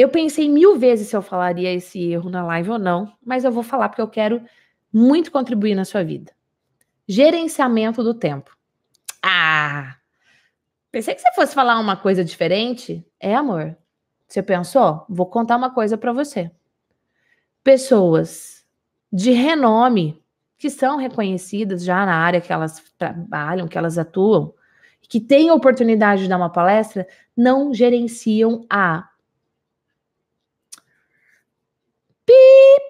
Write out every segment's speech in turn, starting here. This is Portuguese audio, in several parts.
Eu pensei mil vezes se eu falaria esse erro na live ou não, mas eu vou falar porque eu quero muito contribuir na sua vida. Gerenciamento do tempo. Ah! Pensei que você fosse falar uma coisa diferente. É, amor. Você pensou? Vou contar uma coisa para você. Pessoas de renome, que são reconhecidas já na área que elas trabalham, que elas atuam, que têm a oportunidade de dar uma palestra, não gerenciam a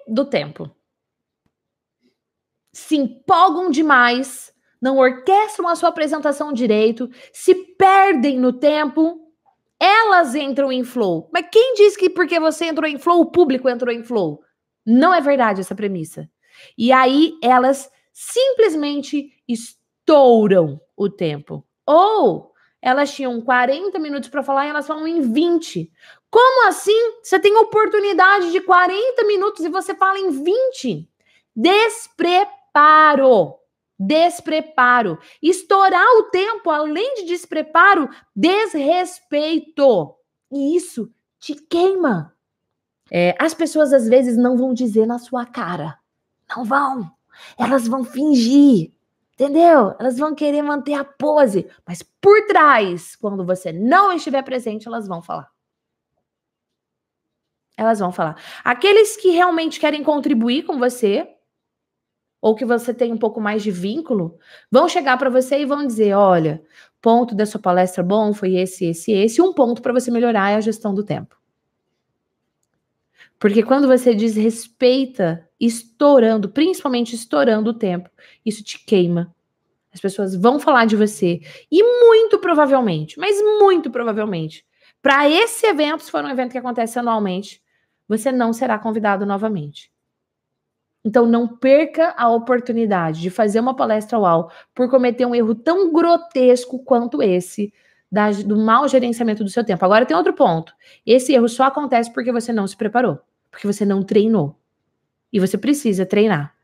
do tempo. Se empolgam demais, não orquestram a sua apresentação direito, se perdem no tempo, elas entram em flow. Mas quem diz que porque você entrou em flow, o público entrou em flow? Não é verdade essa premissa. E aí elas simplesmente estouram o tempo. Ou elas tinham 40 minutos para falar e elas falam em 20. Como assim? Você tem oportunidade de 40 minutos e você fala em 20? Despreparo. Despreparo. Estourar o tempo, além de despreparo, desrespeito. E isso te queima. É, as pessoas às vezes não vão dizer na sua cara. Não vão. Elas vão fingir. Entendeu? Elas vão querer manter a pose, mas por trás, quando você não estiver presente, elas vão falar. Elas vão falar. Aqueles que realmente querem contribuir com você, ou que você tem um pouco mais de vínculo, vão chegar para você e vão dizer: olha, ponto da sua palestra bom foi esse, esse, esse, um ponto para você melhorar é a gestão do tempo. Porque quando você desrespeita, estourando, principalmente estourando o tempo, isso te queima. As pessoas vão falar de você. E muito provavelmente, mas muito provavelmente, para esse evento, se for um evento que acontece anualmente, você não será convidado novamente. Então não perca a oportunidade de fazer uma palestra UAU por cometer um erro tão grotesco quanto esse da, do mau gerenciamento do seu tempo. Agora tem outro ponto. Esse erro só acontece porque você não se preparou, porque você não treinou. E você precisa treinar.